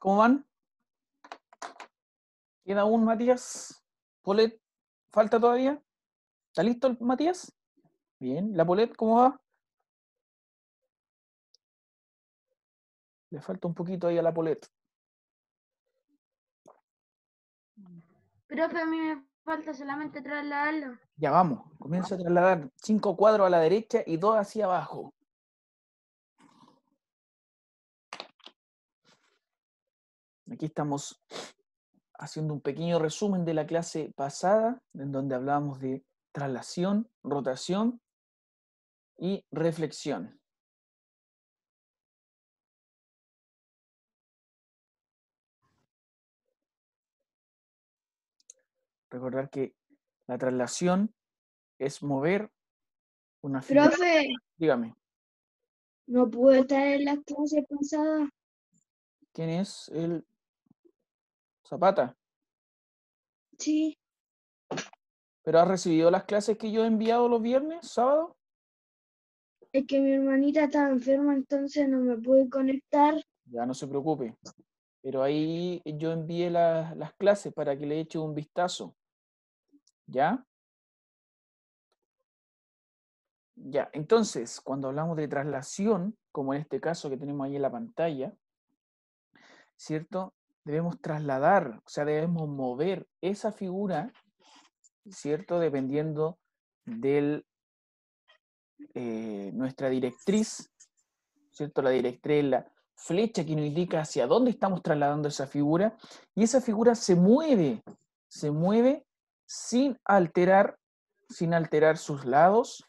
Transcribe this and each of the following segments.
¿Cómo van? ¿Queda aún, Matías? ¿Polet falta todavía? ¿Está listo Matías? Bien. ¿La Polet cómo va? Le falta un poquito ahí a la Polet. que a mí me falta solamente trasladarlo. Ya vamos. Comienza a trasladar cinco cuadros a la derecha y dos hacia abajo. Aquí estamos haciendo un pequeño resumen de la clase pasada, en donde hablábamos de traslación, rotación y reflexión. Recordar que la traslación es mover una figura. Profe, dígame. No pude estar en la clase pasada. ¿Quién es el Zapata. Sí. ¿Pero has recibido las clases que yo he enviado los viernes, sábado? Es que mi hermanita estaba enferma, entonces no me pude conectar. Ya no se preocupe. Pero ahí yo envié las clases para que le eche un vistazo. ¿Ya? Ya, entonces, cuando hablamos de traslación, como en este caso que tenemos ahí en la pantalla, ¿cierto? debemos trasladar, o sea, debemos mover esa figura, ¿cierto? Dependiendo de eh, nuestra directriz, ¿cierto? La directriz, la flecha que nos indica hacia dónde estamos trasladando esa figura, y esa figura se mueve, se mueve sin alterar, sin alterar sus lados,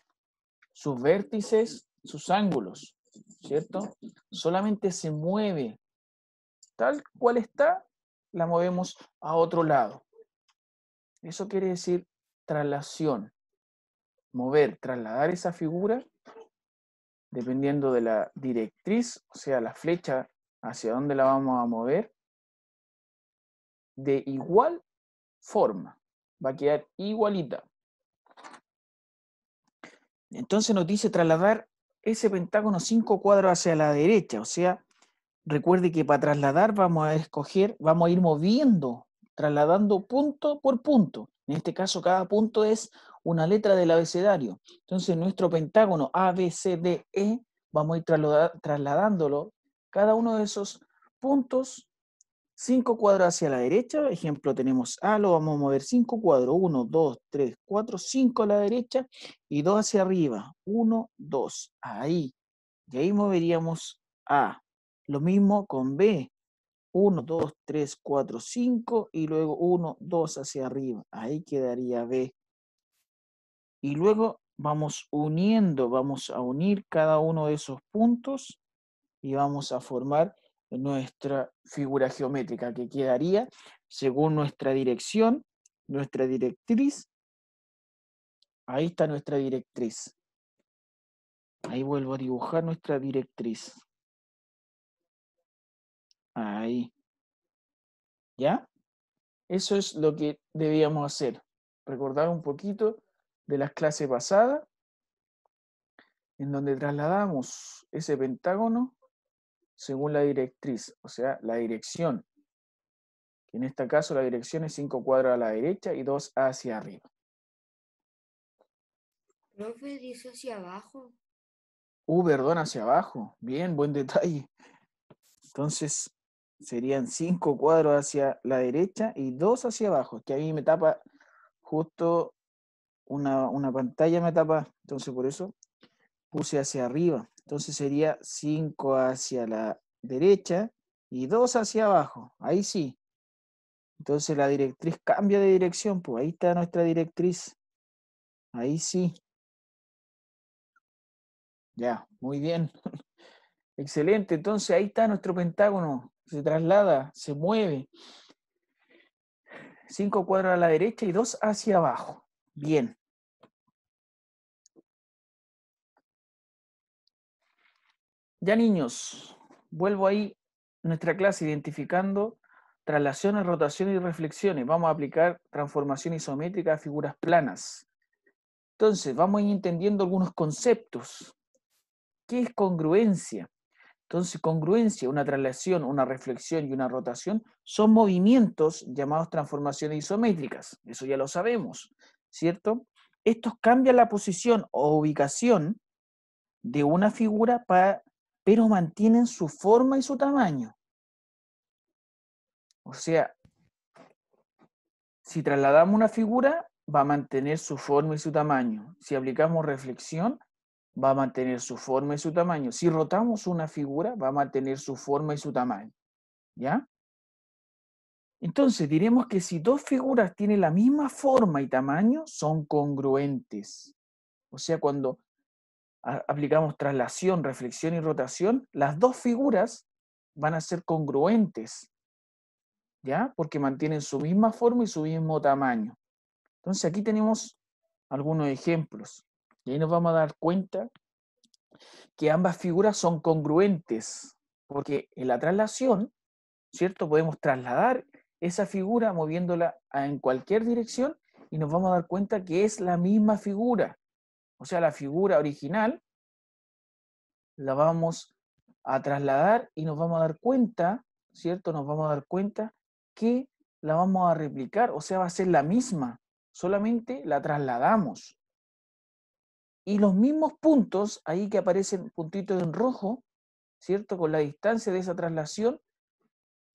sus vértices, sus ángulos, ¿cierto? Solamente se mueve tal cual está, la movemos a otro lado. Eso quiere decir traslación, mover, trasladar esa figura dependiendo de la directriz, o sea, la flecha hacia dónde la vamos a mover, de igual forma. Va a quedar igualita. Entonces nos dice trasladar ese pentágono 5 cuadros hacia la derecha, o sea, recuerde que para trasladar vamos a escoger, vamos a ir moviendo, trasladando punto por punto. En este caso, cada punto es una letra del abecedario. Entonces, nuestro pentágono A, B, C, D, E, vamos a ir trasladándolo cada uno de esos puntos, cinco cuadros hacia la derecha. Ejemplo, tenemos A, lo vamos a mover cinco cuadros. Uno, dos, tres, cuatro, cinco a la derecha y dos hacia arriba. Uno, dos, ahí. Y ahí moveríamos A, lo mismo con B. 1, 2, 3, 4, 5 y luego 1, 2 hacia arriba. Ahí quedaría B. Y luego vamos uniendo, vamos a unir cada uno de esos puntos y vamos a formar nuestra figura geométrica que quedaría según nuestra dirección, nuestra directriz. Ahí está nuestra directriz. Ahí vuelvo a dibujar nuestra directriz. Ahí. ¿Ya? Eso es lo que debíamos hacer. Recordar un poquito de las clases pasadas, en donde trasladamos ese pentágono según la directriz, o sea, la dirección. En este caso la dirección es 5 cuadros a la derecha y 2 hacia arriba. Profe, dice hacia abajo. Uh, perdón, hacia abajo. Bien, buen detalle. Entonces, serían cinco cuadros hacia la derecha y dos hacia abajo, que a mí me tapa justo una, una pantalla me tapa, entonces por eso puse hacia arriba. Entonces sería cinco hacia la derecha y dos hacia abajo. Ahí sí. Entonces la directriz cambia de dirección, pues ahí está nuestra directriz. Ahí sí. Ya, muy bien. Excelente, entonces ahí está nuestro pentágono se traslada, se mueve. Cinco cuadros a la derecha y dos hacia abajo. Bien. Ya niños, vuelvo ahí nuestra clase identificando traslaciones, rotaciones y reflexiones. Vamos a aplicar transformación isométrica a figuras planas. Entonces, vamos a ir entendiendo algunos conceptos. ¿Qué es congruencia? Entonces, congruencia, una traslación, una reflexión y una rotación son movimientos llamados transformaciones isométricas. Eso ya lo sabemos, ¿cierto? Estos cambian la posición o ubicación de una figura, pero mantienen su forma y su tamaño. O sea, si trasladamos una figura, va a mantener su forma y su tamaño. Si aplicamos reflexión, va a mantener su forma y su tamaño. Si rotamos una figura, va a mantener su forma y su tamaño. ¿Ya? Entonces, diremos que si dos figuras tienen la misma forma y tamaño, son congruentes. O sea, cuando aplicamos traslación, reflexión y rotación, las dos figuras van a ser congruentes, ¿ya? Porque mantienen su misma forma y su mismo tamaño. Entonces, aquí tenemos algunos ejemplos. Y ahí nos vamos a dar cuenta que ambas figuras son congruentes, porque en la traslación, ¿cierto? Podemos trasladar esa figura moviéndola en cualquier dirección y nos vamos a dar cuenta que es la misma figura. O sea, la figura original la vamos a trasladar y nos vamos a dar cuenta, ¿cierto? Nos vamos a dar cuenta que la vamos a replicar, o sea, va a ser la misma, solamente la trasladamos. Y los mismos puntos, ahí que aparecen puntitos en rojo, ¿cierto? Con la distancia de esa traslación,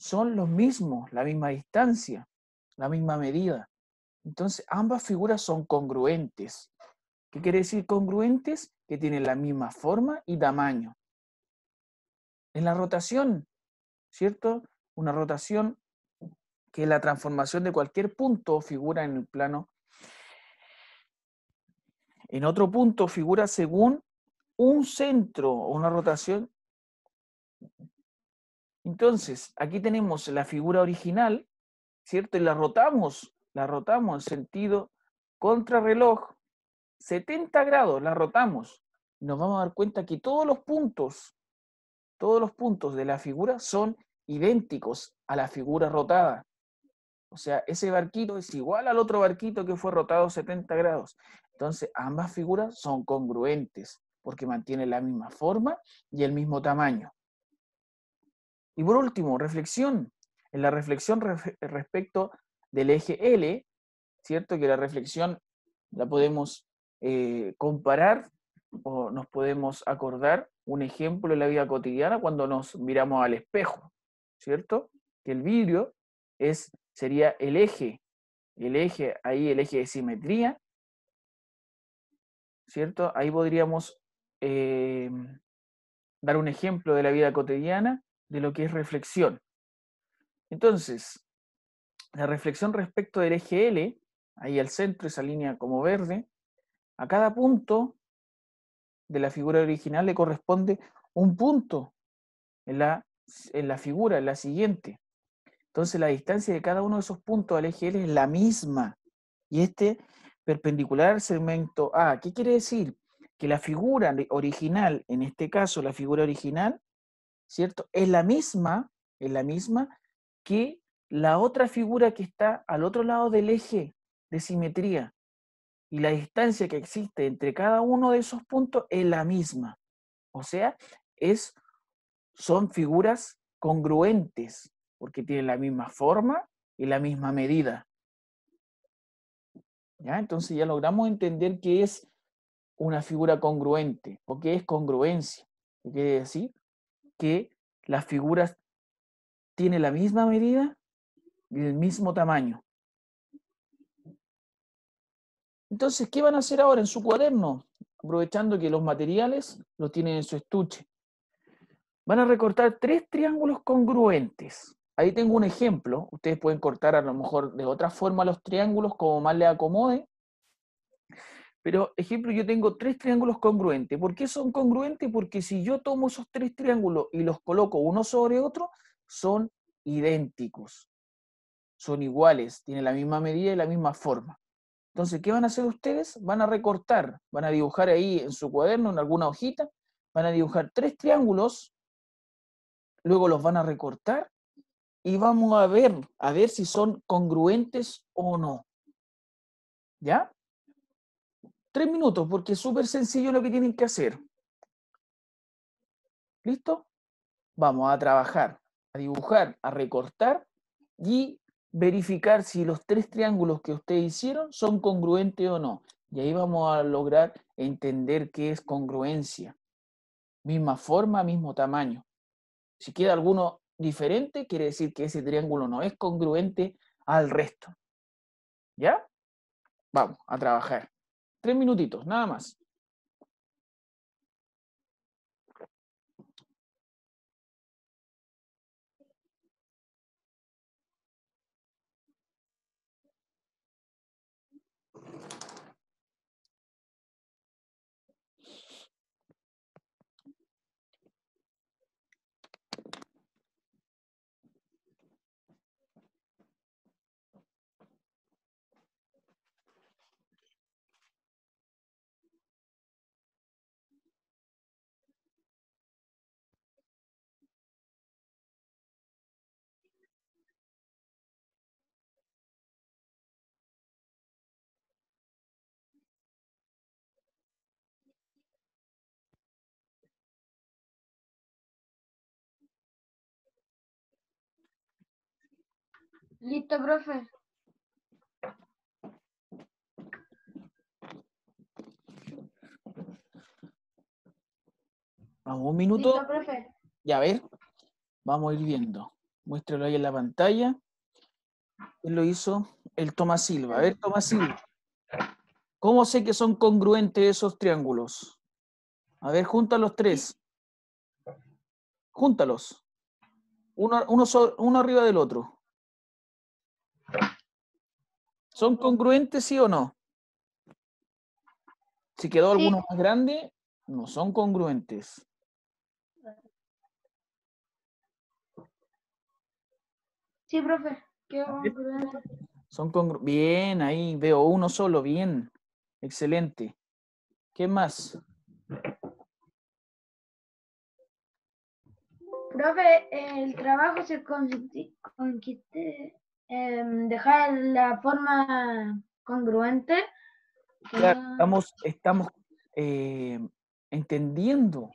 son los mismos, la misma distancia, la misma medida. Entonces, ambas figuras son congruentes. ¿Qué quiere decir congruentes? Que tienen la misma forma y tamaño. En la rotación, ¿cierto? Una rotación que la transformación de cualquier punto o figura en el plano en otro punto figura según un centro o una rotación. Entonces, aquí tenemos la figura original, ¿cierto? Y la rotamos, la rotamos en sentido contrarreloj, 70 grados, la rotamos. Nos vamos a dar cuenta que todos los puntos, todos los puntos de la figura son idénticos a la figura rotada. O sea, ese barquito es igual al otro barquito que fue rotado 70 grados. Entonces, ambas figuras son congruentes porque mantienen la misma forma y el mismo tamaño. Y por último, reflexión. En la reflexión respecto del eje L, ¿cierto? Que la reflexión la podemos eh, comparar o nos podemos acordar un ejemplo en la vida cotidiana cuando nos miramos al espejo, ¿cierto? Que el vidrio es, sería el eje, el eje ahí, el eje de simetría, ¿cierto? Ahí podríamos em, dar un ejemplo de la vida cotidiana de lo que es reflexión. Entonces, la reflexión respecto del eje L, ahí al centro, esa línea como verde, a cada punto de la figura original le corresponde un punto en la, en la figura, en la siguiente. Entonces la distancia de cada uno de esos puntos al eje L es la misma. Y este perpendicular al segmento A. ¿Qué quiere decir? Que la figura original, en este caso la figura original, ¿cierto? Es la misma, es la misma que la otra figura que está al otro lado del eje de simetría. Y la distancia que existe entre cada uno de esos puntos es la misma. O sea, es, son figuras congruentes, porque tienen la misma forma y la misma medida. Entonces ya logramos entender qué es una figura congruente, o qué es congruencia. ¿Qué quiere decir? Que las figuras tienen la misma medida y el mismo tamaño. Entonces, ¿qué van a hacer ahora en su cuaderno? Aprovechando que los materiales los tienen en su estuche. Van a recortar tres triángulos congruentes. Ahí tengo un ejemplo. Ustedes pueden cortar a lo mejor de otra forma los triángulos como más les acomode. Pero, ejemplo, yo tengo tres triángulos congruentes. ¿Por qué son congruentes? Porque si yo tomo esos tres triángulos y los coloco uno sobre otro, son idénticos. Son iguales, tienen la misma medida y la misma forma. Entonces, ¿qué van a hacer ustedes? Van a recortar, van a dibujar ahí en su cuaderno, en alguna hojita, van a dibujar tres triángulos, luego los van a recortar y vamos a ver, a ver si son congruentes o no. ¿Ya? Tres minutos, porque es súper sencillo lo que tienen que hacer. ¿Listo? Vamos a trabajar, a dibujar, a recortar y verificar si los tres triángulos que ustedes hicieron son congruentes o no. Y ahí vamos a lograr entender qué es congruencia. Misma forma, mismo tamaño. Si queda alguno diferente, quiere decir que ese triángulo no es congruente al resto. ¿Ya? Vamos a trabajar. Tres minutitos, nada más. Listo, profe. Vamos, un minuto. Listo, profe. Ya, a ver. Vamos a ir viendo. Muéstralo ahí en la pantalla. ¿Quién lo hizo el Tomás Silva. A ver, Tomás Silva. ¿Cómo sé que son congruentes esos triángulos? A ver, junta los tres. Júntalos. uno, uno arriba del otro. ¿Son congruentes, sí o no? Si quedó alguno más grande, no son congruentes. Sí, profe. Son congru bien, ahí veo uno solo, bien. Excelente. ¿Qué más? Profe, el trabajo se conquiste... Em, dejar la forma congruente. Claro, ah. estamos, eh, entendiendo,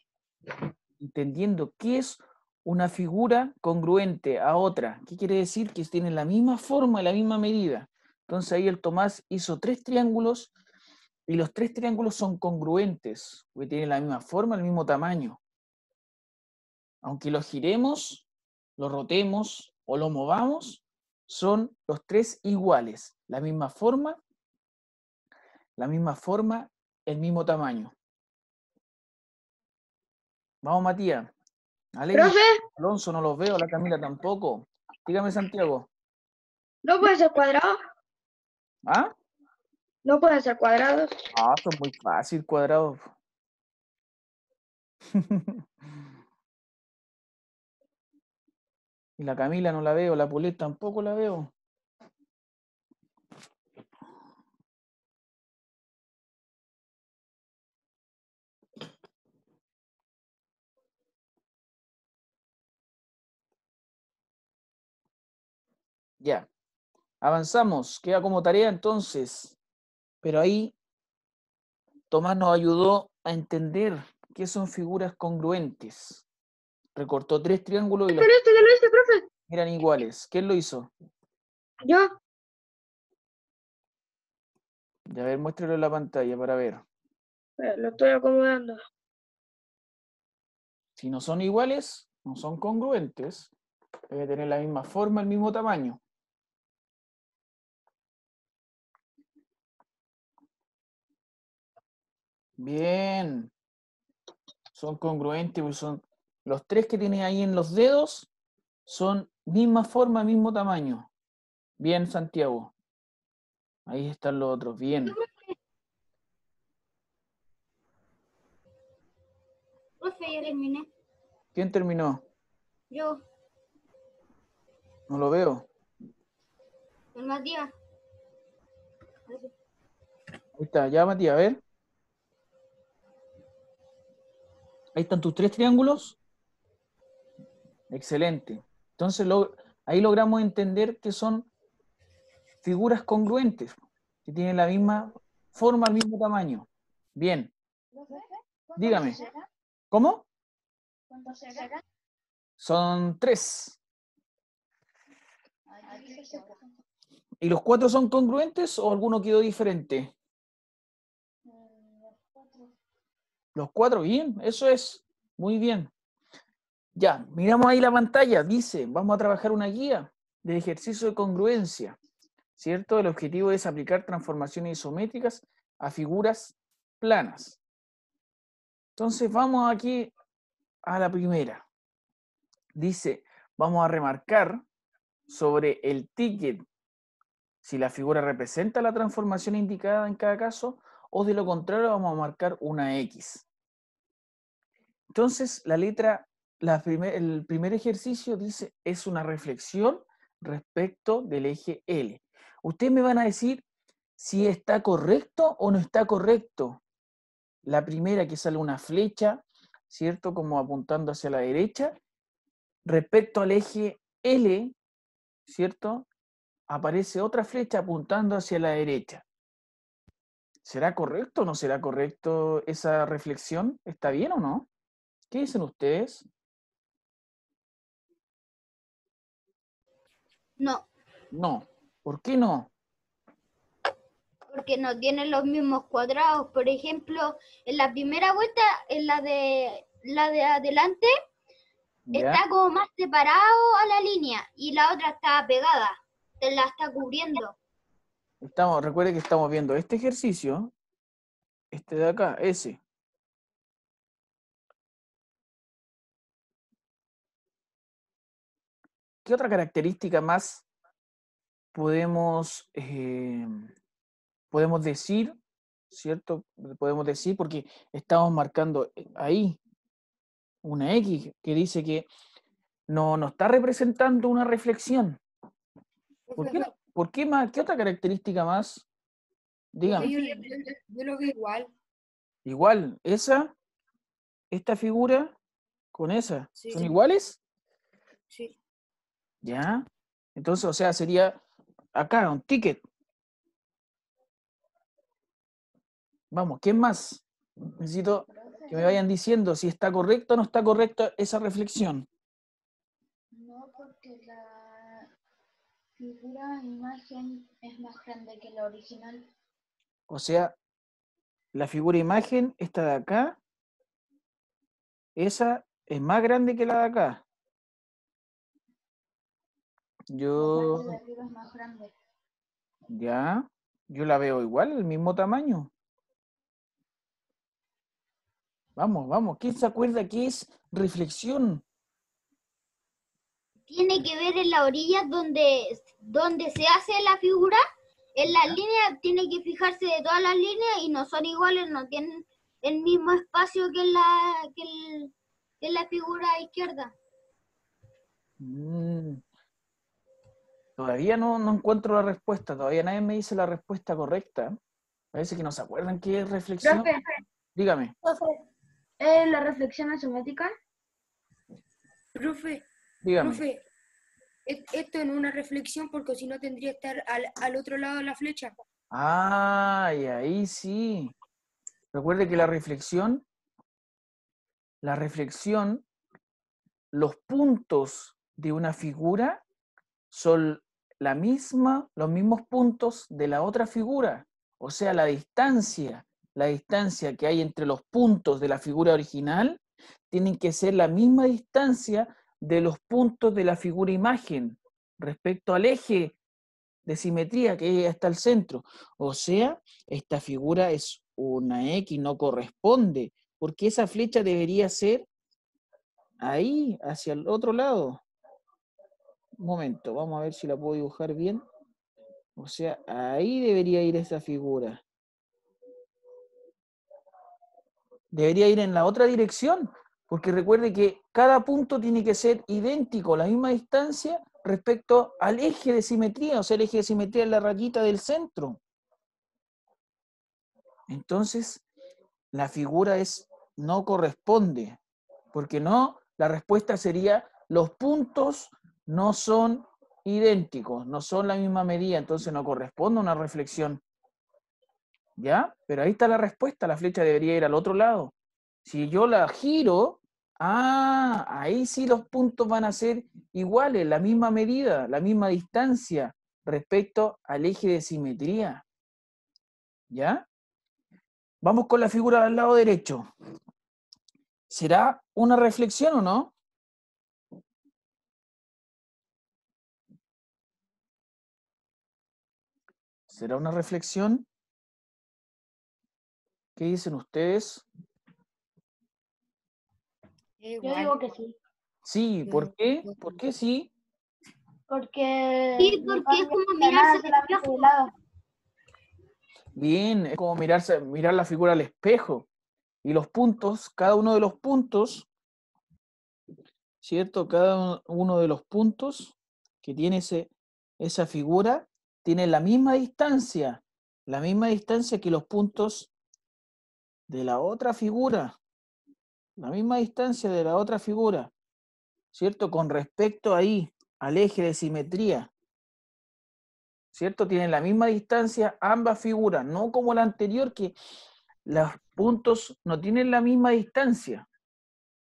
entendiendo qué es una figura congruente a otra. ¿Qué quiere decir? Que tienen la misma forma, y la misma medida. Entonces ahí el Tomás hizo tres triángulos y los tres triángulos son congruentes, porque tienen la misma forma, el mismo tamaño. Aunque lo giremos, lo rotemos o lo movamos, son los tres iguales, la misma forma, la misma forma, el mismo tamaño. Vamos, Matías. Alex, Alonso no los veo, la Camila tampoco. Dígame, Santiago. ¿No puede ser cuadrado? ¿Ah? ¿No pueden ser cuadrados? Ah, son muy fácil cuadrados. Y la Camila no la veo, la Pulet tampoco la veo. Ya. Avanzamos. Queda como tarea entonces. Pero ahí Tomás nos ayudó a entender qué son figuras congruentes. Recortó tres triángulos y eran iguales. ¿Quién lo hizo? Yo. Ya, a ver, muéstralo en la pantalla para ver. Lo estoy acomodando. Si no son iguales, no son congruentes, debe tener la misma forma, el mismo tamaño. Bien. Son congruentes, pues son los tres que tiene ahí en los dedos son Misma forma, mismo tamaño. Bien, Santiago. Ahí están los otros. Bien. ¿Quién terminó? Yo. No lo veo. Matías. Ahí está, ya Matías, a ver. Ahí están tus tres triángulos. Excelente. Entonces ahí logramos entender que son figuras congruentes, que tienen la misma forma, el mismo tamaño. Bien. Dígame. ¿Cómo? Son tres. ¿Y los cuatro son congruentes o alguno quedó diferente? Los cuatro, bien, eso es. Muy bien. Ya, miramos ahí la pantalla, dice, vamos a trabajar una guía de ejercicio de congruencia, ¿cierto? El objetivo es aplicar transformaciones isométricas a figuras planas. Entonces vamos aquí a la primera. Dice, vamos a remarcar sobre el ticket si la figura representa la transformación indicada en cada caso o de lo contrario vamos a marcar una X. Entonces la letra el primer ejercicio dice, es una reflexión respecto del eje L. Ustedes me van a decir si está correcto o no está correcto. La primera que sale una flecha, ¿cierto? Como apuntando hacia la derecha. Respecto al eje L, ¿cierto? Aparece otra flecha apuntando hacia la derecha. ¿Será correcto o no será correcto esa reflexión? ¿Está bien o no? ¿Qué dicen ustedes? No. No. ¿Por qué no? Porque no tienen los mismos cuadrados. Por ejemplo, en la primera vuelta, en la de la de adelante, está como más separado a la línea y la otra está pegada. se la está cubriendo. Estamos, recuerde que estamos viendo este ejercicio, este de acá, ese. ¿qué otra característica más podemos, eh, podemos decir, ¿cierto? Podemos decir, porque estamos marcando eh, ahí una X que dice que no, no está representando una reflexión. ¿Por qué, más, qué otra característica más? Dígame. Yo, lo veo igual. Igual, esa, esta figura con esa, ¿son iguales? Sí. ¿Ya? Entonces, o sea, sería acá un ticket. Vamos, ¿quién más? Necesito que me vayan diciendo si está correcta o no está correcta esa reflexión. No, porque la figura imagen es más grande que la original. O sea, la figura imagen, esta de acá, esa es más grande que la de acá. Yo. Ya. Yo la veo igual, el mismo tamaño. Vamos, vamos. ¿Quién se acuerda qué es reflexión? Tiene que ver en la orilla donde, donde se hace la figura. En la línea tiene que fijarse de todas las líneas y no son iguales, no tienen el mismo espacio que en la, que la figura izquierda. Mm. Todavía no, encuentro la respuesta, todavía nadie me dice la respuesta correcta. Parece que no se acuerdan qué es reflexión. Dígame. ¿Es ¿la reflexión asomática? Profe, Dígame. profe, e-, esto en una reflexión porque si no tendría que estar al, otro lado de la flecha. Ah, ahí sí. Recuerde que la reflexión, la reflexión, los puntos de una figura son la misma, los mismos puntos de la otra figura, o sea, la distancia, la distancia que hay entre los puntos de la figura original, tienen que ser la misma distancia de los puntos de la figura imagen respecto al eje de simetría que está al centro. O sea, esta figura es una X, no corresponde, porque esa flecha debería ser ahí, hacia el otro lado momento, vamos a ver si la puedo dibujar bien. O sea, ahí debería ir esa figura. Debería ir en la otra dirección, porque recuerde que cada punto tiene que ser idéntico, la misma distancia respecto al eje de simetría, o sea, el eje de simetría es la raquita del centro. Entonces, la figura es no corresponde, porque no, la respuesta sería los puntos no son idénticos, no son la misma medida, entonces no corresponde a una reflexión. ¿Ya? Pero ahí está la respuesta, la flecha debería ir al otro lado. Si yo la giro, ah, ahí sí los puntos van a ser iguales, la misma medida, la misma distancia respecto al eje de simetría. ¿Ya? Vamos con la figura del lado derecho. ¿Será una reflexión o no? ¿Será una reflexión? ¿Qué dicen ustedes? Yo digo que sí. Sí, ¿por qué? ¿Por qué sí? Porque... Sí, porque es como mirarse al lado. Bien, es como mirarse, mirar la figura al espejo. Y los puntos, cada uno de los puntos, ¿cierto? Cada uno de los puntos que tiene ese, esa figura tiene la misma distancia, la misma distancia que los puntos de la otra figura, la misma distancia de la otra figura, ¿cierto? Con respecto ahí al eje de simetría, ¿cierto? Tienen la misma distancia ambas figuras, no como la anterior que los puntos no tienen la misma distancia,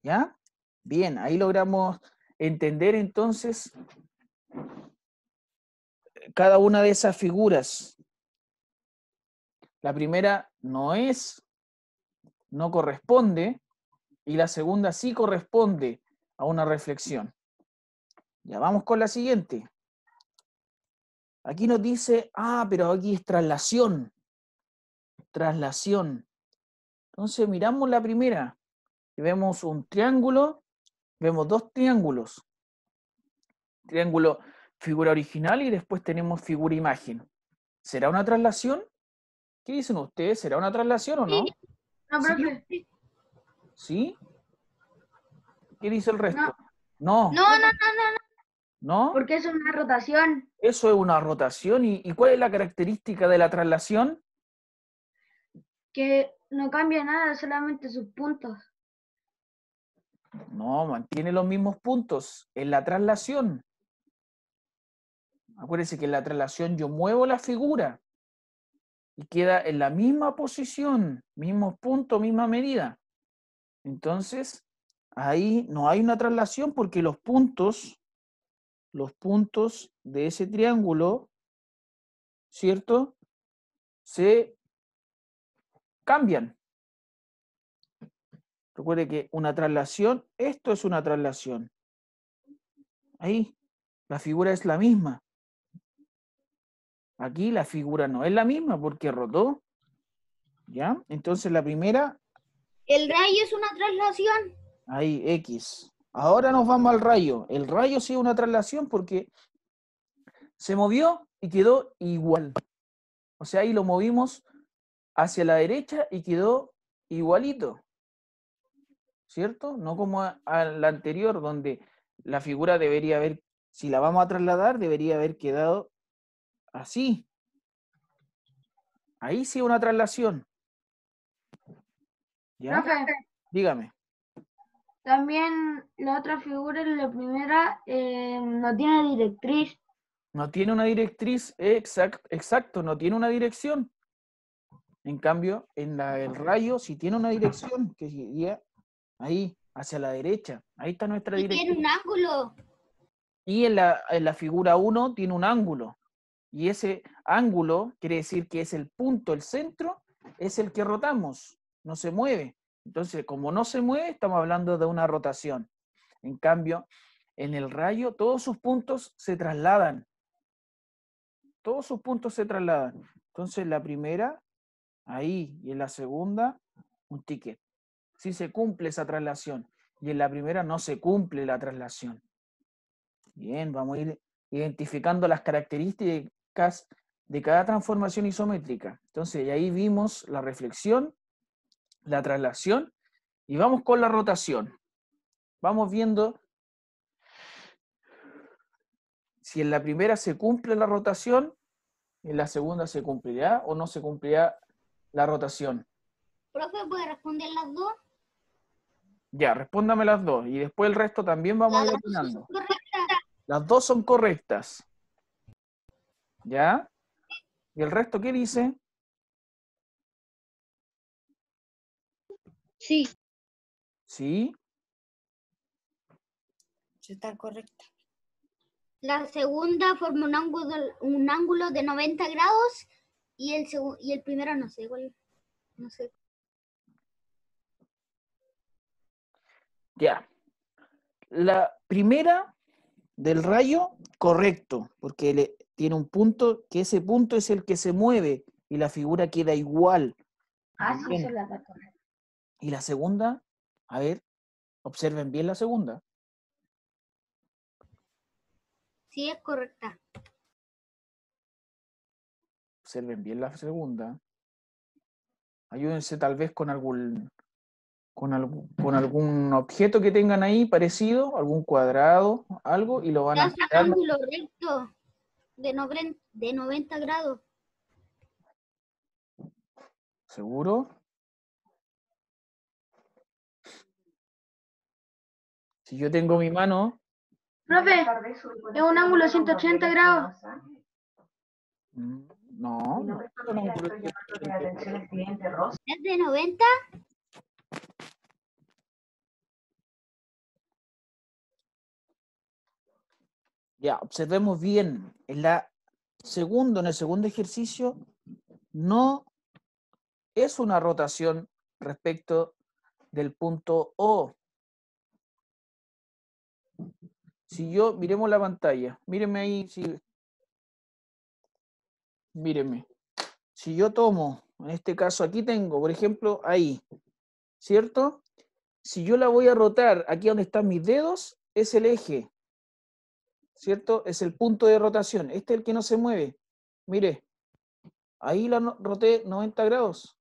¿ya? Bien, ahí logramos entender entonces cada una de esas figuras. La primera no es, no corresponde, y la segunda sí corresponde a una reflexión. Ya vamos con la siguiente. Aquí nos dice, ah, pero aquí es traslación. Traslación. Entonces miramos la primera y vemos un triángulo, vemos dos triángulos. Triángulo figura original y después tenemos figura imagen. ¿Será una traslación? ¿Qué dicen ustedes? ¿Será una traslación o no? Sí. ¿Sí? ¿Qué dice el resto? No. No, no, no, no. no. Porque es una rotación. Eso es una rotación. ¿Y, ¿Y, cuál es la característica de la traslación? Que no cambia nada, solamente sus puntos. No, mantiene los mismos puntos. En la traslación Acuérdense que en la traslación yo muevo la figura y queda en la misma posición, mismo punto, misma medida. Entonces, ahí no hay una traslación porque los puntos, los puntos de ese triángulo, ¿cierto? Se cambian. Recuerde que una traslación, esto es una traslación. Ahí, la figura es la misma. Aquí la figura no es la misma porque rotó. ¿Ya? Entonces la primera... El rayo es una traslación. Ahí, X. Ahora nos vamos al rayo. El rayo sí es una traslación porque se movió y quedó igual. O sea, ahí lo movimos hacia la derecha y quedó igualito. ¿Cierto? No como al anterior, donde la figura debería haber, si la vamos a trasladar, debería haber quedado Así. Ahí sí una traslación. ¿Ya? Dígame. También la otra figura, la primera, eh, no tiene directriz. No tiene una directriz, exacto, no tiene una dirección. En cambio, en la, el rayo sí tiene una dirección que sería ahí, hacia la derecha. Ahí está nuestra dirección. Tiene un ángulo. Y la, en la figura 1 tiene un ángulo. Y ese ángulo quiere decir que es el punto, el centro, es el que rotamos, no se mueve. Entonces, como no se mueve, estamos hablando de una rotación. En cambio, en el rayo todos sus puntos se trasladan. Todos sus puntos se trasladan. Entonces, la primera, ahí, y en la segunda, un ticket. Si sí se cumple esa traslación. Y en la primera no se cumple la traslación. Bien, vamos a ir identificando las características, de cada transformación isométrica. Entonces, ahí vimos la reflexión, la traslación, y vamos con la rotación. Vamos viendo si en la primera se cumple la rotación, en la segunda se cumplirá o no se cumplirá la rotación. Profe, ¿puede responder las dos? Ya, respóndame las dos. Y después el resto también vamos a ir Las dos son correctas. ¿Ya? ¿Y el resto qué dice? Sí. ¿Sí? Está correcta. La segunda forma un ángulo, de 90 grados y el, y el primero no sé No sé. Ya. La primera del rayo, correcto, porque tiene un punto, que ese punto es el que se mueve y la figura queda igual. Ah, sí, se la va a Y la segunda, a ver, observen bien la segunda. Sí, es correcta. Observen bien la segunda. Ayúdense tal vez con algún, con algún, con algún objeto que tengan ahí parecido, algún cuadrado, algo, y lo van a... Recto de, noven, de 90 grados. ¿Seguro? Si yo tengo mi mano... Profe, es un ángulo de 180 grados. Mm, no, ¿Es de 90? Ya, observemos bien en la segundo, en el segundo ejercicio, no es una rotación respecto del punto O. Si yo, miremos la pantalla, míreme ahí, si, míreme, si yo tomo, en este caso aquí tengo, por ejemplo, ahí, ¿cierto? Si yo la voy a rotar aquí donde están mis dedos, es el eje ¿cierto? Es el punto de rotación. Este es el que no se mueve. Mire, ahí la roté 90 grados.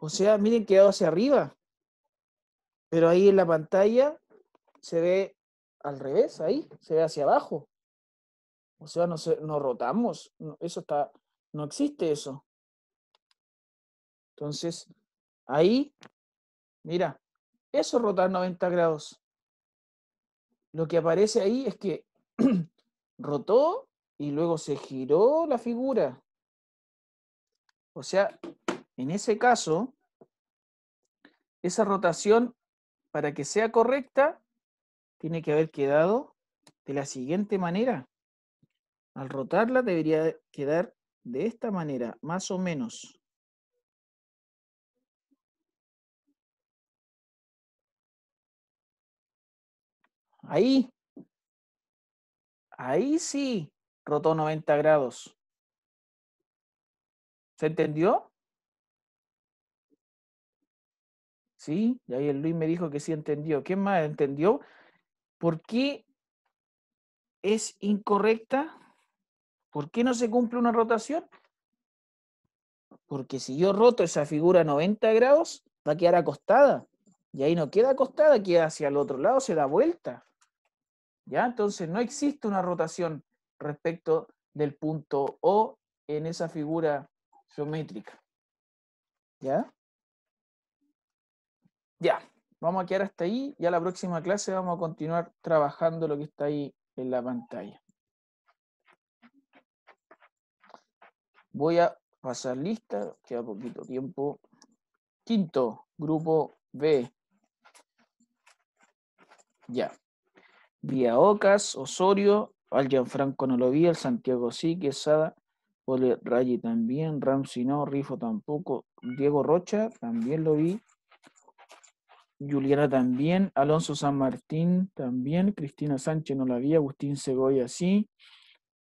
O sea, miren, quedado hacia arriba. Pero ahí en la pantalla se ve al revés, ahí, se ve hacia abajo. O sea, no, rotamos. eso está, no existe eso. Entonces, ahí, mira, eso rotar 90 grados lo que aparece ahí es que rotó y luego se giró la figura. O sea, en ese caso, esa rotación, para que sea correcta, tiene que haber quedado de la siguiente manera. Al rotarla debería quedar de esta manera, más o menos. Ahí. Ahí sí rotó 90 grados. ¿Se entendió? Sí, y ahí el Luis me dijo que sí entendió. ¿Qué más entendió? ¿Por qué es incorrecta? ¿Por qué no se cumple una rotación? Porque si yo roto esa figura 90 grados, va a quedar acostada. Y ahí no queda acostada, queda hacia el otro lado, se da vuelta. ¿Ya? Entonces no existe una rotación respecto del punto O en esa figura geométrica. ¿Ya? Ya, vamos a quedar hasta ahí Ya la próxima clase vamos a continuar trabajando lo que está ahí en la pantalla. Voy a pasar lista, queda poquito tiempo. Quinto, grupo B. Ya. Ocas, Osorio, al Franco no lo vi, el Santiago sí, Quesada, Poli también, Ramsey no, Rifo tampoco, Diego Rocha también lo vi, Juliana también, Alonso San Martín también, Cristina Sánchez no la vi, Agustín Segoya sí,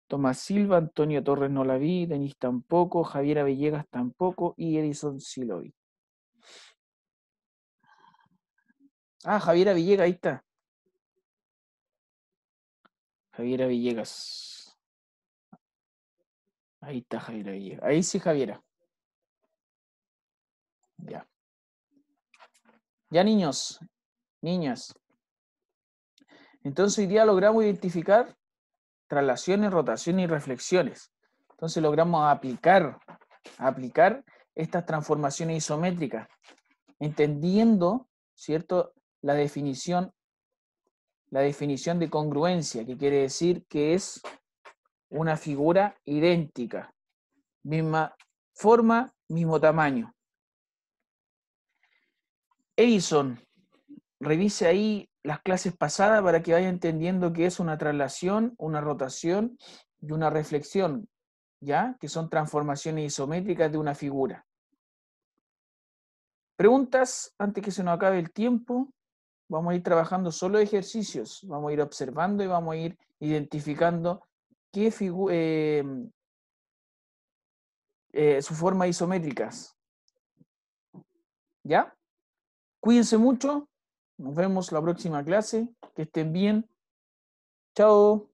Tomás Silva, Antonio Torres no la vi, Denis tampoco, Javiera Villegas tampoco y Edison sí lo vi. Ah, Javiera Villegas, ahí está. Javiera Villegas. Ahí está Javiera Villegas. Ahí sí, Javiera. Ya. Ya, niños, niñas. Entonces, hoy día logramos identificar traslaciones, rotaciones y reflexiones. Entonces, logramos aplicar, aplicar estas transformaciones isométricas, entendiendo, ¿cierto?, la definición la definición de congruencia, que quiere decir que es una figura idéntica, misma forma, mismo tamaño. Edison, revise ahí las clases pasadas para que vaya entendiendo que es una traslación, una rotación y una reflexión, ¿ya? Que son transformaciones isométricas de una figura. Preguntas antes que se nos acabe el tiempo vamos a ir trabajando solo ejercicios, vamos a ir observando y vamos a ir identificando qué eh, eh su forma isométricas. ¿Ya? Cuídense mucho. Nos vemos la próxima clase. Que estén bien. Chao.